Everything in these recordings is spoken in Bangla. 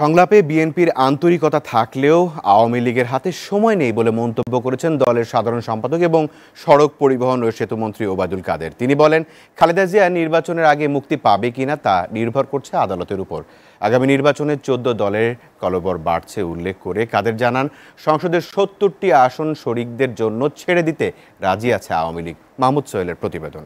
সংলাপে বিএনপির আন্তরিকতা থাকলেও আওয়ামী লীগের হাতে সময় নেই বলে মন্তব্য করেছেন দলের সাধারণ সম্পাদক এবং সড়ক পরিবহন ও সেতুমন্ত্রী ওবায়দুল কাদের তিনি বলেন খালেদা জিয়া নির্বাচনের আগে মুক্তি পাবে কিনা তা নির্ভর করছে আদালতের উপর আগামী নির্বাচনে চোদ্দ দলের কলবর বাড়ছে উল্লেখ করে কাদের জানান সংসদের সত্তরটি আসন শরিকদের জন্য ছেড়ে দিতে রাজি আছে আওয়ামী লীগ মাহমুদ সোহেলের প্রতিবেদন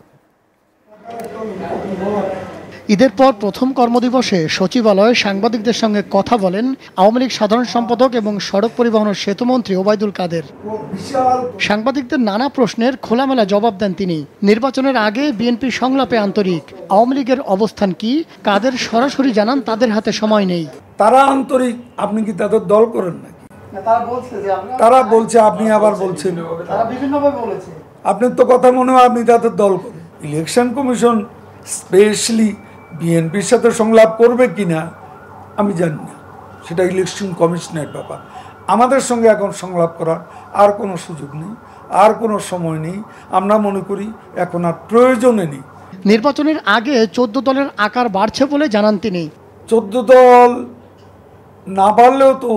ঈদের পর প্রথম কর্মদিবসে সচিবালয়ে সাংবাদিকদের সঙ্গে কথা বলেন আওয়ামী লীগ সাধারণ সম্পাদক এবং সড়ক পরিবহন ও সেতুমন্ত্রী ওবায়দুল কাদের সাংবাদিকদের নানা প্রশ্নের খোলামেলা জবাব দেন তিনি নির্বাচনের আগে বিএনপি সংলাপে আন্তরিক আওয়ামী লীগের অবস্থান কি কাদের সরাসরি জানান তাদের হাতে সময় নেই তারা আন্তরিক আপনি কি তাদের দল করেন না তারা বলছে আপনি আবার বলছেন আপনার তো কথা মনে হয় আপনি তাদের দল করেন ইলেকশন কমিশন স্পেশালি বিএনপির সাথে সংলাপ করবে কি না আমি জানি না সেটা ইলেকশন কমিশনের ব্যাপার আমাদের সঙ্গে এখন সংলাপ করার আর কোনো সুযোগ নেই আর কোনো সময় নেই আমরা মনে করি এখন আর প্রয়োজনে নেই নির্বাচনের আগে চোদ্দ দলের আকার বাড়ছে বলে জানান তিনি চোদ্দ দল না বাড়লেও তো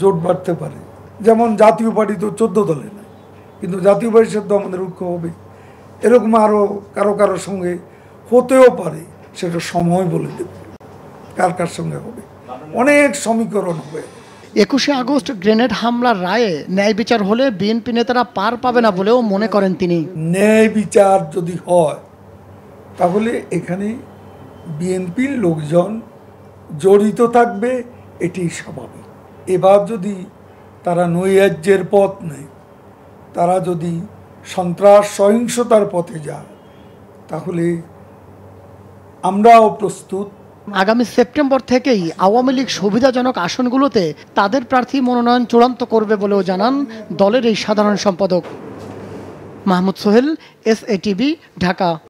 জোট বাড়তে পারে যেমন জাতীয় পার্টি তো চোদ্দ দলে নাই কিন্তু জাতীয় পার্টির সাথে আমাদের ঐক্য হবে এরকম আরও কারো কারো সঙ্গে হতেও পারে সেটা সময় বলে দেব কার কার সঙ্গে হবে অনেক সমীকরণ হবে একুশে আগস্ট গ্রেনেড হামলার রায়ে ন্যায় বিচার হলে বিএনপি নেতারা পার পাবে না বলেও মনে করেন তিনি ন্যায় বিচার যদি হয় তাহলে এখানে বিএনপির লোকজন জড়িত থাকবে এটি স্বাভাবিক এবার যদি তারা নৈরাজ্যের পথ নেয় তারা যদি সন্ত্রাস সহিংসতার পথে যায় তাহলে আমরাও প্রস্তুত আগামী সেপ্টেম্বর থেকেই আওয়ামী লীগ সুবিধাজনক আসনগুলোতে তাদের প্রার্থী মনোনয়ন চূড়ান্ত করবে বলেও জানান দলের এই সাধারণ সম্পাদক মাহমুদ সোহেল এস এ ঢাকা